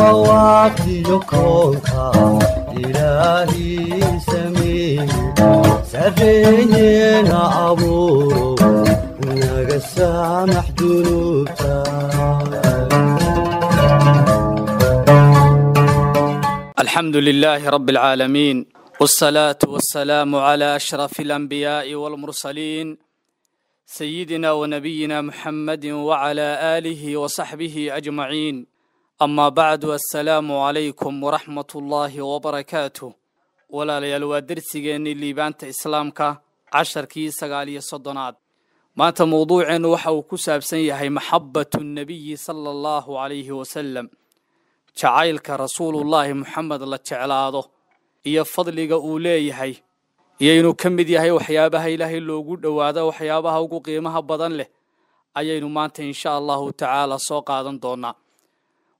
كوكا إلهي سمين سفينينا أبورو ناقا سامح ذنوبتا الحمد لله رب العالمين والصلاة والسلام على أشرف الأنبياء والمرسلين سيدنا ونبينا محمد وعلى آله وصحبه أجمعين amaa bacdu assalaamu calaykum waraxmatullaahi wabarakaatu walaalayaal waa dersigeennii liibaanta islaamka casharkii sagaal iyo soddonaad maanta mowduuceennu waxa uu ku saabsan yahay maxabatu nnebiyi sala allahu calayhi wasalam jacaylka rasuulullaahi moxamed la jeclaado iyo fadliga uu leeyahay iyaynu ka mid yahay waxyaabaha ilaahay loogu dhowaado waxyaabaha ugu qiimaha badan leh ayaynu maanta insha allahu tacaala soo qaadan doonaa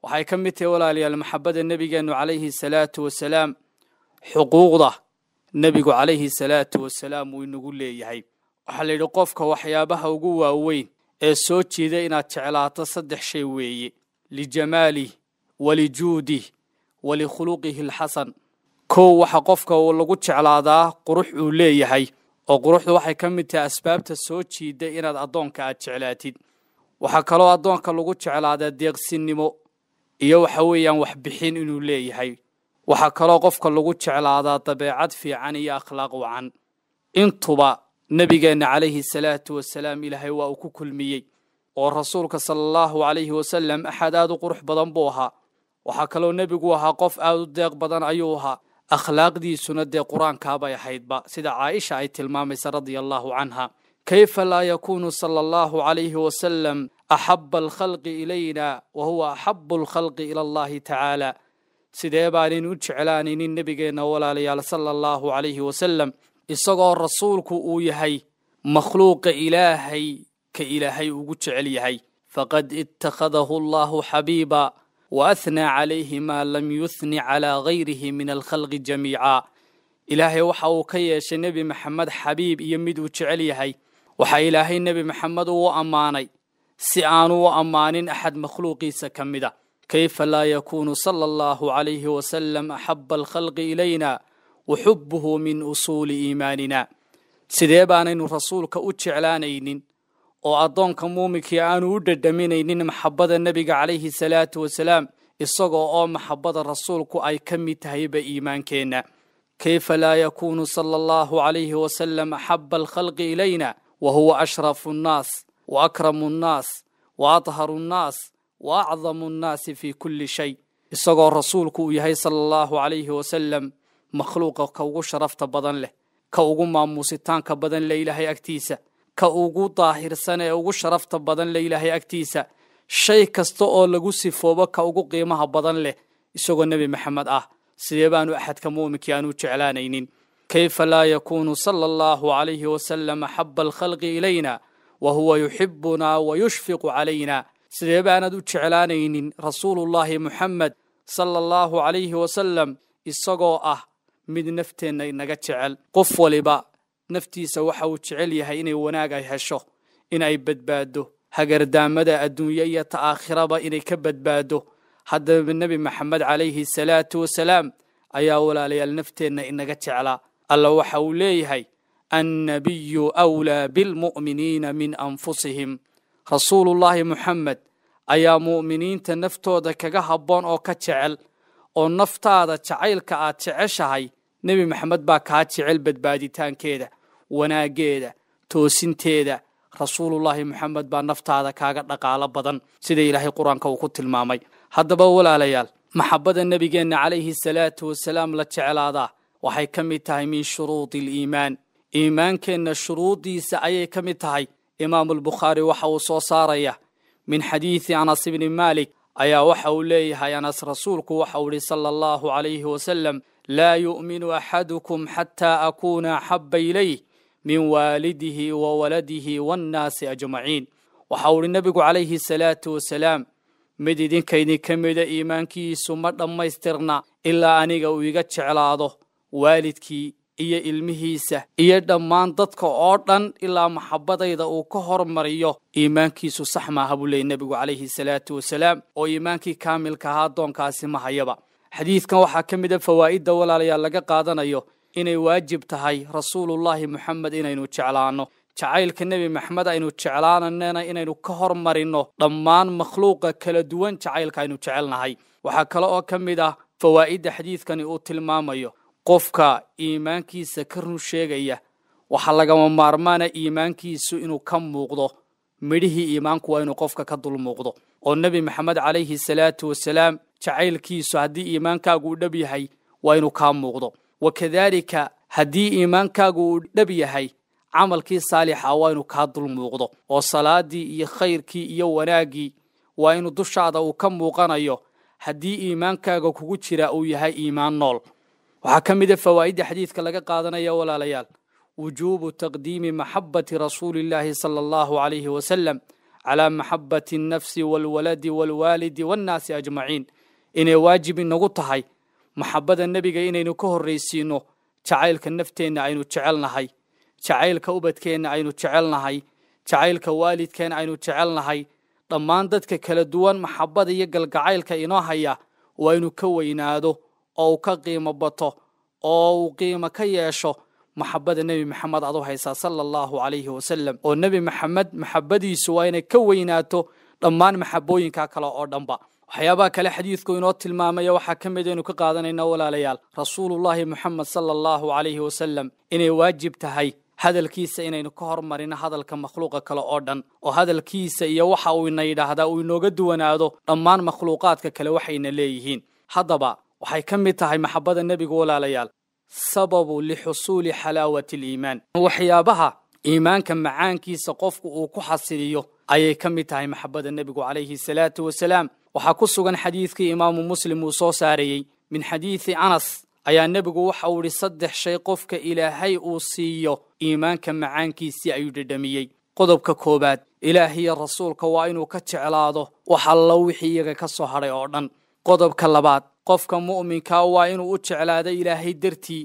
waxay ka mid tahay walaalayaal maxabada nebigeennu calayhi salaatu wasalaam xuquuqda nebigu calayhi salaatu wasalaam uu inagu leeyahay waxaa layidhi qofka waxyaabaha ugu waaweyn ee soo jiida inaad jeclaato saddex shay weeye lijamaalih walijuudih walikhuluqihi alxasan kow waxa qofka uu lagu jeclaadaa qurux uu leeyahay oo quruxdu waxay ka mid tahay asbaabta soo jiida inaad addoonka aad jeclaatid waxaa kaloo addoonka lagu jeclaadaa deeqsinnimo iyo waxa weeyaan waxbixin inuu leeyahay waxaa kaloo qofka lagu jeclaadaa dabeecad fiican iyo akhlaaq wacan intuba nebigeenna calayhi salaatu wasalaam ilaahay waa uu ku kulmiyey oo rasuulka sala allahu calayhi wasalam axad aad u qurux badan buu ahaa waxaa kaloo nebigu ahaa qof aad u deeq badan ayuu ahaa akhlaaqdiisuna dee qur-aankaabay ahaydba sida caaisha ay tilmaamaysa radia allaahu canha kayfa laa yakuunu sala allahu calayhi wasalam axaba alkhalqi ilayna wa huwa axabu alkhalqi ila allahi tacaala sidee baanin u jeclaaninin nebigeenna walaalayaal sala allahu calayhi wasalam isagoo rasuulku uu yahay makhluuqa ilaahay ka ilaahay ugu jecel yahay faqad itakhadahu allahu xabiiba wa ahnaa calayhi maa lam yuhni calaa gayrihi min alkhalqi jamiica ilaahay waxa uu ka yeeshay nebi maxamed xabiib iyo mid uu jecel yahay waxaa ilaahay nebi maxamed uu ammaanay si aanu u ammaanin axad makhluuqiisa ka mid mida kayfa laa yakuunu sala allahu calayhi wasalam axaba alkhalqi ilayna wa xubbuhu min usuuli iimaanina sidee baanaynu rasuulka u jeclaanaynin oo addoonka muuminkii aanu u dhadhaminaynin maxabbada nebiga calayhi salaatu wasalaam isagoo oo maxabbada rasuulku ay ka mid tahayba iimaankeenna kayfa laa yakuunu sala allahu calayhi wasalam axaba alkhalqi ilayna wa huwa ashrafu nnaas wa akramu nnaas wa adharu nnaas wa acdamu nnaasi fii kulli shay isagoo rasuulku uu yahay sala allahu calayhi wasalam makhluuqa ka ugu sharafta badan leh ka ugu maamuusitaanka badan le ilaahay agtiisa ka ugu daahirsan ee ugu sharafta badan le ilaahay agtiisa shay kasta oo lagu sifoobo ka ugu qiimaha badan leh isagoo nebi maxamed ah sidee baanu axadka muuminkii aanu jeclaanaynin kayfa laa yakuunu sala allahu calayhi wasalam axaba alkhalqi ilayna wa huwa yuxibunaa wa yushfiqu calayna sidee baanad u jeclaanaynin rasuulullaahi muxamed sala allahu calayhi wasalam isagoo ah mid nafteenna inaga jecel qof waliba naftiisa waxa uu jecel yahay inay wanaag ay hesho in ay badbaado hagardaamada adduunye iyo ta aakhiraba inay ka badbaado haddaba nebi maxamed calayhi salaatu wasalaam ayaa walaalayaal nafteenna inaga jeclaa alla waxa uu leeyahay annabiyu wlaa bilmu'miniina min anfusihim rasuulullaahi muxamed ayaa mu'miniinta naftooda kaga habboon oo ka jecel oo naftaada jacaylka aad jeceshahay nebi maxamed baa kaa jecel badbaaditaankeeda wanaaggeeda toosinteeda rasuulullaahi moxamed baa naftaada kaaga dhaqaalo badan sida ilaahay qur-aanka uu ku tilmaamay haddaba walaalayaal maxabada nebigeenna calayhi salaatu wasalaam la jeclaadaa waxay ka mid tahay min shuruudi aliimaan iimaankeenna shuruuddiisa ayay ka mid tahay imaamulbukhaari waxa uu soo saaraya min xadiidi anas ibni maalik ayaa waxa uu leeyahay anas rasuulku waxa uu ihi sala allahu calayhi wasalem laa yu'minu axadukum xataa akuuna axabba ilayh min waalidihi wa waladihi waannaasi ajmaciin waxa uu ihi nebigu calayhi salaatu wasalaam mid idinkaydin ka mida iimaankiisu ma dhammaystirna ilaa aniga uu iga jeclaado waalidkii iyo ilmihiisa iyo dhammaan dadka oo dhan ilaa maxabadayda uu ka hormariyo iimaankiisu sax maaha buu leeyay nebigu calayhi salaatu wasalaam oo iimaankii kaamilkahaa addoonkaasi ma hayaba xadiidkan waxaa ka mid a ah fawaa'idda walaalayaal laga qaadanayo inay waajib tahay rasuulullaahi moxamed inaynu jeclaanno jacaylka nebi maxamed aynu jeclaananena inaynu ka hormarinno dhammaan makhluuqa kala duwan jacaylka aynu jecelnahay waxaa kale oo ka mid ah fawaa'idda xadiidkani uu tilmaamayo qofka iimaankiisa karnu sheegaya waxaa lagama maarmaana ah iimaankiisu inuu ka muuqdo midhihii iimaanku waa inuu qofka ka dul muuqdo oo nebi maxamed calayhi salaatu wasalaam jacaylkiisu haddii iimaankaagu u dhab yahay waa inuu kaa muuqdo wa kadaalika haddii iimaankaagu uu dhab yahay camalkii saalixa ah waa inuu kaa dul muuqdo oo salaadii iyo khayrkii iyo wanaaggii waa inuu dushaada uu ka muuqanayo haddii iimaankaaga kugu jira uu yahay iimaan nool waxaa ka mida ah fawaaidda xadiidka laga qaadanaya walaalayaal wujuubu taqdiimi maxabati rasuuli illaahi sala allahu calayhi wasalam calaa maxabati annafsi waalwaladi waalwaalidi waannaasi ajmaciin inay waajib inagu tahay maxabada nebiga inaynu ka horraysiinno jacaylka nafteenna aynu jecelnahay jacaylka ubadkeenna aynu jecelnahay jacaylka waalidkeen aynu jecelnahay dhammaan dadka kala duwan maxabada iyo galgacaylka inoo haya waa inu ka weynaado oo uu ka qiimo bato oo uu qiimo ka yeesho maxabada nebi maxamed aad u haysaa sala allahu calayhi wasalam oo nebi maxamed maxabadiisu waa inay ka weynaato dhammaan maxabooyinka kale oo dhanba waxyaabaha kale xadiidku inoo tilmaamaya waxaa ka mid aynu ka qaadanayna walaalayaal rasuulullaahi moxamed sala allahu calayhi wasalam inay waajib tahay hadalkiisa inaynu ka hormarino hadalka makhluuqa kale oo dhan oo hadalkiisa iyo waxa uu ina yidhaahdaa uu inooga duwanaado dhammaan makhluuqaadka kale waxayna leeyihiin haddaba waxay ka mid tahay maxabada nebigu walaalayaal sababu lixusuuli xalaawati aliimaan waxyaabaha iimaanka macaankiisa qofku uu ku xasiliyo ayay ka mid tahay maxabada nebigu calayhi salaatu wasalaam waxaa ku sugan xadiidkii imaamu muslim uu soo saarayey min xadiidi anas ayaa nebigu waxa uu saddex shay qofka ilaahay uu siiyo iimaanka macaankiisii ayuu dhedhamiyey qodobka koowaad ilaahiyo rasuulka waa inuu ka jeclaado wax alla wixii iyaga ka soo hadhay oo dhan qodobka labaad qofka mu'minkaa waa inuu u jeclaado ilaahay dartii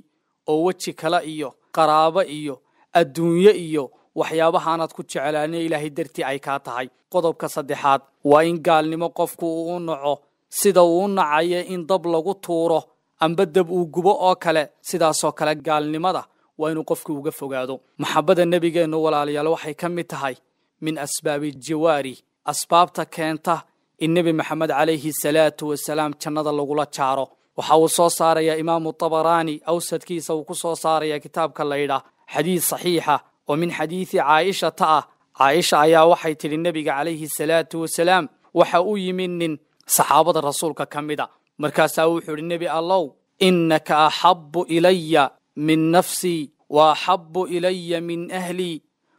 oo weji kale iyo qaraabo iyo adduunyo iyo waxyaabahaanaad ku jeclaana ilaahay dartii ay kaa tahay qodobka saddexaad waa in gaalnimo qofku uu u naco sida uu u nacayo in dab lagu tuuro amba dab uu gubo oo kale sidaasoo kale gaalnimada waa inuu qofku uga fogaado maxabadda nebigeennu walaalayaal waxay ka mid tahay min asbaabi jawaari asbaabta keenta in nebi maxamed calayhi salaatu wasalaam jannada lagula jaaro waxa uu soo saarayaa imaamu tabaraani awsadkiisa uu ku soo saaraya kitaabka laydha xadiid saxiixa oo min xadiidi caa'ishata ah caaisha ayaa waxay tidhi nebiga calayhi salaatu wasalaam waxa u yimid nin saxaabada rasuulka ka mid a ah. markaasaa wuxuu idhi nebi allow innaka axabu ilaya min nafsii wa axabu ilaya min ahlii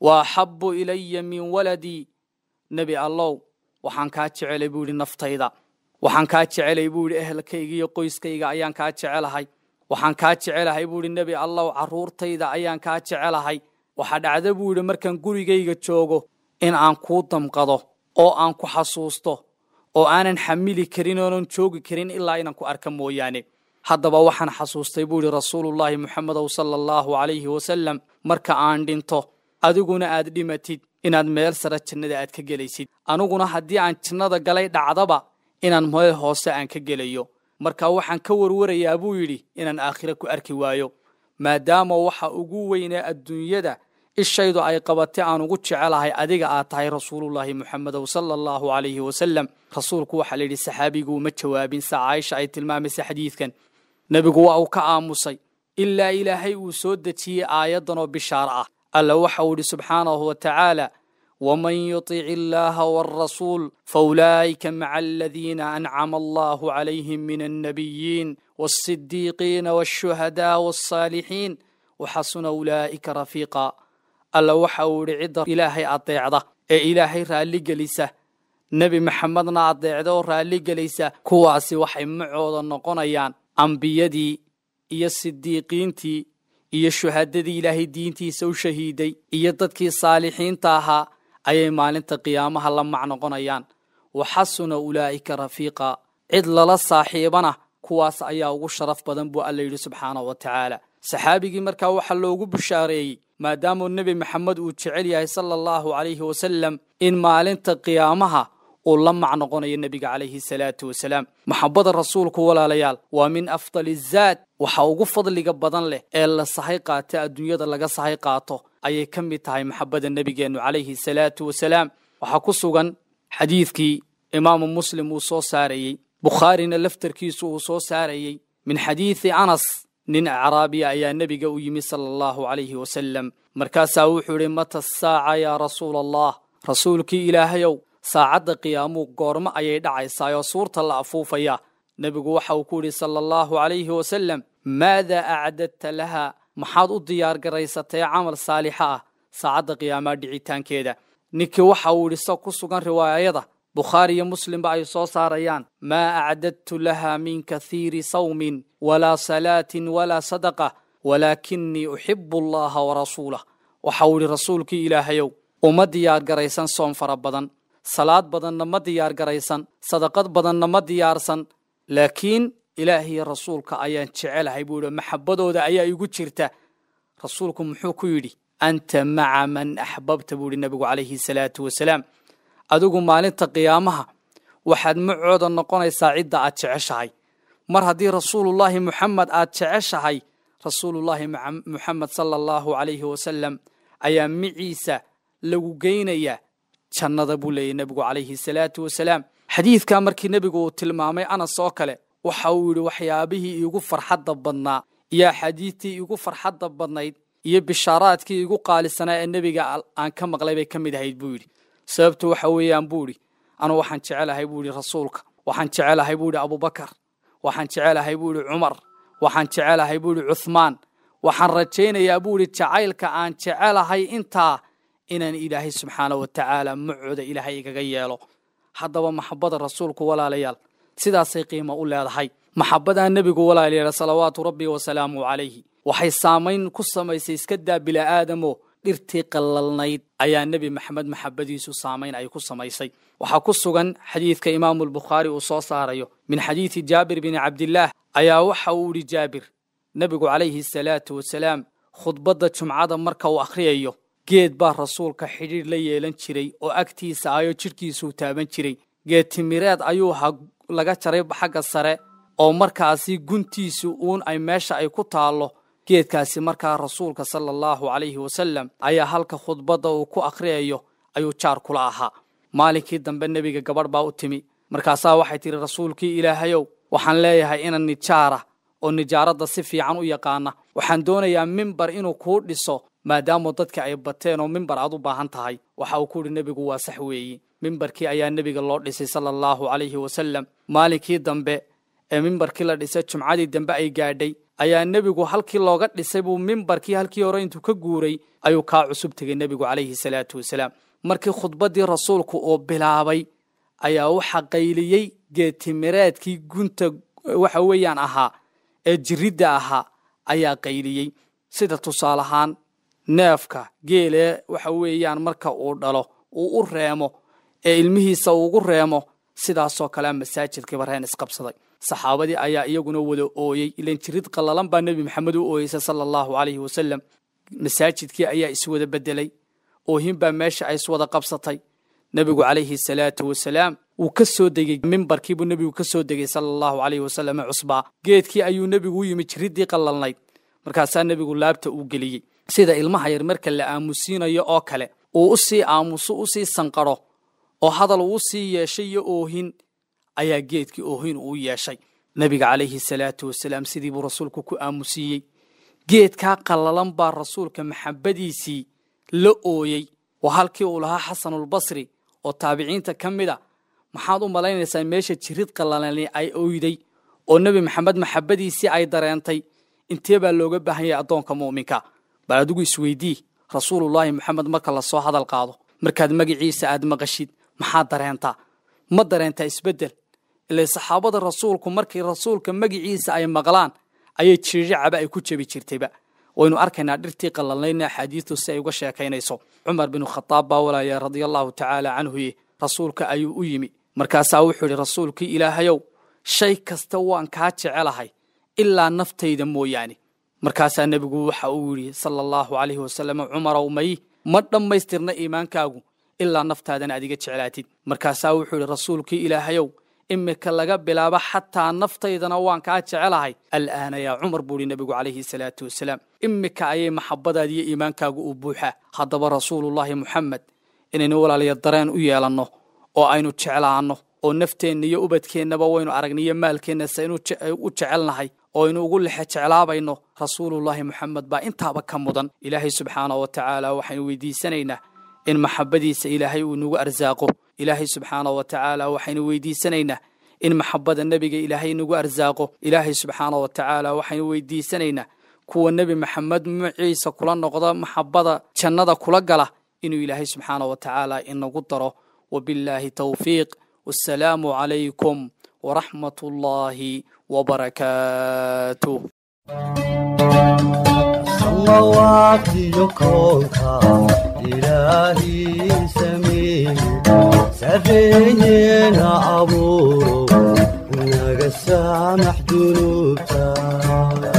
wa axabbu ilaya min waladii nebi allow waxaan kaa jecelay buu yidhi naftayda waxaan kaa jecelay buu yidhi ehelkayga iyo qoyskayga ayaan kaa jecelahay waxaan kaa jecelahay buu yidhi nebi allaw carruurtayda ayaan kaa jecelahay waxaa dhacda buu yidhi markaan gurigayga joogo in aan kuu damqado oo aan ku xasuusto oo aanan xamili karin oonan joogi karin ilaa inaan ku arka mooyaane haddaba waxaan xasuustay buu yidhi rasuulullaahi moxamedow sala allaahu calayhi wasalam marka aan dhinto adiguna aad dhimatid inaad meel sare jannada aad ka gelaysid aniguna haddii aan jannada galay dhacdaba inaan meel hoose aan ka gelayo markaa waxaan ka warwarayaa buu yidhi inaan aakhira ku arki waayo maadaama waxa ugu weynaa adduunyada ishaydu ay qabatay aan ugu jecelahay adiga aad tahay rasuulullaahi muxamedow sala allahu calayhi wasalam rasuulku waxaa layidhi saxaabiguuma jawaabin sa caaisha ay tilmaamaysa xadiidkan nebigu waa uu ka aamusay ilaa ilaahay uu soo dejiyey aayaddan oo bishaar ah alla waxa uu yidhi subxaanahu wa tacaala wman yuطic illaaha wاlrasuul faulaa'ika maca aladiina ancama allahu calayhim min alnabiyiin wاlsidiiqiina wاlshuhadaa wاlsaalixiin waxasuna ulaa'ika rafiiqa alla waxa uu yidhi cidda ilaahay addeecda ee ilaahay raalli gelisa nebi maxamedna addeecda oo raalli gelaysa kuwaasi waxay macooda noqonayaan ambiyadii iyo sidiiqiintii iyo shuhadadii ilaahay diintiisa u shahiiday iyo dadkii saalixiinta ahaa ayay maalinta qiyaamaha la mac noqonayaan waxasuna ulaa'ika rafiiqa cid lala saaxiibana kuwaas ayaa ugu sharaf badan buu alla yidhi subxaana wa tacaala saxaabigii markaa waxaa loogu bushaareeyey maadaamuu nebi maxamed uu jecel yahay sala allahu calayhi wasalam in maalinta qiyaamaha uu la mac noqonayo nebiga calayhi salaatu wasalaam maxabada rasuulku walaalayaal waa min afdali zaad waxa ugu fadliga badan leh ee la sahay qaata adduunyada laga sahay qaato ayay ka mid tahay maxabada nebigeennu calayhi salaatu wasalaam waxaa ku sugan xadiidkii imaamu muslim uu soo saarayey bukhaarina laftarkiisu uu soo saarayey min xadiidi anas nin acraabiya ah ayaa nebiga u yimi sala allahu calayhi wasalam markaasaa wuxuu idhi mata asaaca yaa rasuula allah rasuulkii ilaahayow saacadda qiyaamu goormo ayay dhacaysaa oo suurta la afuufaya nebigu waxa uu ku yidhi sala allahu calayhi wasalam maada acdadta lahaa maxaad u diyaar camal saalixa ah saacadda qiyaamaha dhicitaankeeda ninkii waxa uu yidhi so ku sugan riwaayada bukhaari iyo muslimba ay soo saarayaan maa acdadtu lahaa min kathiiri sawmin walaa salaatin walaa sadaqa walaakinii uxibu allaha warasuulah waxa uu yidhi rasuulkii ilaahayow uma diyaar garaysan soon fara badan salaad badanna ma diyaargaraysan sadaqad badanna ma diyaarsan laakiin ilaahiyo rasuulka ayaan jecelahay buu yidhi maxabadooda ayaa igu jirta rasuulku muxuu ku yidhi anta maca man axbabta buu yidhi nebigu calayhi salaatu wasalaam adigu maalinta qiyaamaha waxaad macooda noqonaysaa cidda aad jeceshahay mar haddii rasuulullaahi muxamed aad jeceshahay rasuulullaahi muxamed sala allahu calayhi wasalam ayaa miciisa lagu geynayaa jannada buu leeyay nebigu calayhi salaatu wasalaam xadiidkaa markii nebigu uu tilmaamay anas oo kale waxa uu yidhi waxyaabihii iigu farxadda badnaa iyo axaadiidtii iigu farxadda badnayd iyo bishaaraadkii iigu qaalisanaa ee nebiga aan ka maqlay bay ka mid ahayd buu yidhi sababtu waxa weeyaan buu idhi anu waxaan jecelahay buu yidhi rasuulka waxaan jecelahay buu idhi abubakar waxaan jecelahay buu idhi cumar waxaan jecelahay buu idhi cuhmaan waxaan rajaynayaa buu yidhi jacaylka aan jecelahay intaa inaan ilaahay subxaana wa tacaala macooda ilaahay igaga yeelo haddaba maxabada rasuulku walaalayaal sidaasay qiimo u leedahay maxabadaa nebigu walaalayaal salawaatu rabbi wasalaamu calayhi waxay saamayn ku samaysay iska daa bila'aadamo dhirtii qallalnayd ayaa nebi maxamed maxabadiisu saamayn ay ku samaysay waxaa ku sugan xadiidka imaamulbukhaari uu soo saarayo min xadiidi jaabir bin cabdillaah ayaa waxa uu idhi jaabir nebigu calayhi salaatu wasalaam khudbadda jumcada marka uu akhriyayo geed baa rasuulka xidhiir la yeelan jiray oo agtiisa ayo jidhkiisuu taaban jiray geed timireed ayuu laga jaray xagga sare oo markaasi guntiisu uun ay meesha ay ku taallo geedkaasi markaa rasuulka sala allahu calayhi wasallam ayaa halka khudbadda uu ku akhriyayo ayuu jaar kula ahaa maalinkii dambe nebiga gabadh baa u timi markaasaa waxay tidhi rasuulkii ilaahayow waxaan leeyahay inan nijaara oo nijaaradda si fiican u yaqaana waxaan doonayaa mimbar inuu kuu dhiso maadaama dadka ay bateen oo mimbar aad u baahan tahay waxa uu kuuhi nebigu waa sax weeye mimbarkii ayaa nebiga loo dhisay sala allahu calayhi wasallam maalinkii dambe ee mimbarkii la dhisay jumcadii dambe ay gaadhay ayaa nebigu halkii looga dhisay buu mimbarkii halkii hore intuu ka guuray ayuu kaa cusub tegay nebigu calayhi salaatu wasalaam markii khudbaddii rasuulku uu bilaabay ayaa waxa qayliyey geetimireedkii gunta waxa weeyaan ahaa ee jiridda ahaa ayaa qayliyey sida tusaalahaan neefka geelee waxa weeyaan marka uu dhalo uu u reemo ee ilmihiisa uugu reemo sidaasoo kale masaajidkiiba reen isqabsaday saxaabadii ayaa iyaguna wada ooyey ilan jirid qallalan baa nebi maxamed u ooyeysay sala allahu calayhi wasalam masaajidkii ayaa iswada beddelay oohinbaa meesha ay iswada qabsatay nebigu calayhi salaatu wasalaam wuu ka soo degey mimbarkiibuu nebigu ka soo degey sala allahu calayhi wasalam cusbaa geedkii ayuu nebigu u yimi jiridii qallalnayd markaasaa nebigu laabta uu geliyey sida ilmaha yar marka la aamusiinayo oo kale uu usii aamuso usii sanqaro oo hadal uu sii yeeshay iyo oohin ayaa geedkii oohin uu yeeshay nebiga calayhi salaatu wasalaam sidii buu rasuulku ku aamusiiyey geedkaa qallalan baa rasuulka maxabadiisii la ooyey oo halkii uu lahaa xasanulbasri oo taabiciinta ka mid a ah. maxaad u malaynaysaa meesha jirid qallalani ay oyday oo nebi maxamed maxabadiisii ay dareentay intee baa looga baahan addoonka mu'minka bal adigu isweydii rasuulullaahi moxamed marka lasoo hadal qaado markaad magiciisa aad maqashid maxaa dareentaa ma dareentaa isbeddel ilay saxaabada rasuulku markii rasuulka magiciisa ay maqlaan ayay jiriricaba ay ku jebi jirtayba waynu arkaynaa dhirtii qallalnayna axaadiistu si ay uga sheekaynayso cumar binu khadaab baa walaaya radiallaahu tacaala canhuye rasuulka ayuu u yimi markaasaa wuxuu yidhi rasuulkii ilaahayow shay kasta waan kaa jecelahay ilaa naftayda mooyaane markaasaa nebigu waxa uu yidhi sala allahu calayhi wasalam cumarow may ma dhammaystirna iimaankaagu ilaa naftaadana adiga jeclaatid markaasaa wuxuu yidhi rasuulkii ilaahayow imika laga bilaabo xataa naftaydana waan kaa jecelahay al'aana yaa cumar buu ihi nebigu calayhi salaatu wasalaam imika ayay maxabadaadi iyo iimaankaagu u buuxaa haddaba rasuulullaahi moxamed inaynu walaaliya dareen u yeelanno oo aynu jeclaanno oo nafteenna iyo ubadkeennaba waynu aragniyo maalkeenna inu u jecelnahay oo ynu ugu lexe jeclaabayno rasuulullaahi moxamed baa intaaba ka mudan ilaahay subxaanah wa tacaala waxaynu weydiisanaynaa in maxabadiisa ilaahay uu nagu arsaaqo ilaahay subxaana wa tacaala waxaynu weydiisanaynaa in maxabada nebiga ilaahay nagu arsaaqo ilaahay subxaanah wa tacaala waxaynu weydiisanaynaa kuwa nebi maxamed muciisa kula noqda maxabada jannada kula gala inuu ilaahay subxaana wa tacaala inagu daro wabillaahi towfiiq wassalaamu calaykum ورحمة الله وبركاته صلوات لكوك إلهي سمين سفينينا أبوه نقسى محدودتا